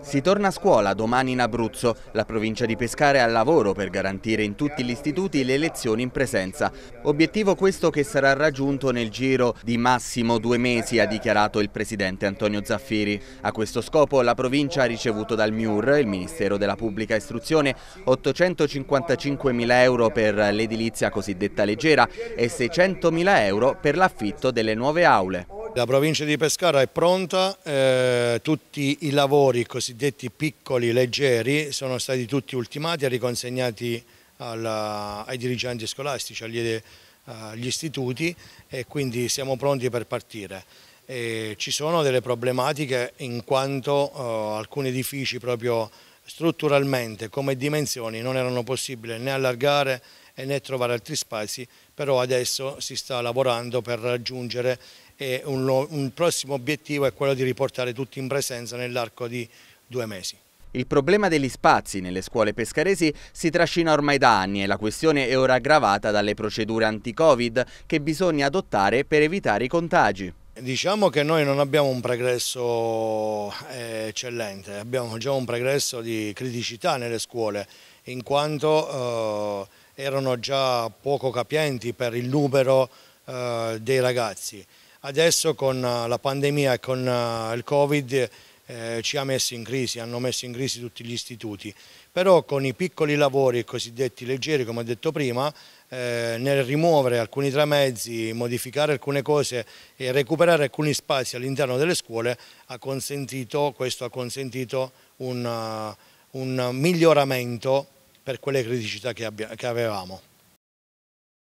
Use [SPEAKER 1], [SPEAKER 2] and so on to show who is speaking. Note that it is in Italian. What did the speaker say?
[SPEAKER 1] Si torna a scuola domani in Abruzzo. La provincia di Pescara è al lavoro per garantire in tutti gli istituti le lezioni in presenza. Obiettivo questo che sarà raggiunto nel giro di massimo due mesi, ha dichiarato il presidente Antonio Zaffiri. A questo scopo la provincia ha ricevuto dal MIUR, il Ministero della Pubblica Istruzione, 855 mila euro per l'edilizia cosiddetta leggera e 600 mila euro per l'affitto delle nuove aule. La provincia di Pescara è pronta, eh, tutti i
[SPEAKER 2] lavori cosiddetti piccoli, leggeri, sono stati tutti ultimati e riconsegnati alla, ai dirigenti scolastici, agli, eh, agli, istituti e quindi siamo pronti per partire. E ci sono delle problematiche in quanto eh, alcuni edifici proprio strutturalmente come dimensioni non erano possibili né allargare e né trovare altri spazi, però adesso si sta lavorando per
[SPEAKER 1] raggiungere e un, un prossimo obiettivo è quello di riportare tutti in presenza nell'arco di due mesi. Il problema degli spazi nelle scuole pescaresi si trascina ormai da anni e la questione è ora aggravata dalle procedure anti-Covid che bisogna adottare per evitare i contagi.
[SPEAKER 2] Diciamo che noi non abbiamo un pregresso eh, eccellente, abbiamo già un pregresso di criticità nelle scuole, in quanto... Eh, erano già poco capienti per il numero eh, dei ragazzi. Adesso con eh, la pandemia e con eh, il Covid eh, ci ha messo in crisi, hanno messo in crisi tutti gli istituti, però con i piccoli lavori cosiddetti leggeri, come ho detto prima, eh, nel rimuovere alcuni tramezzi, modificare alcune cose e recuperare alcuni spazi all'interno delle scuole, ha consentito, questo ha consentito un, eh, un miglioramento per quelle criticità che, che avevamo.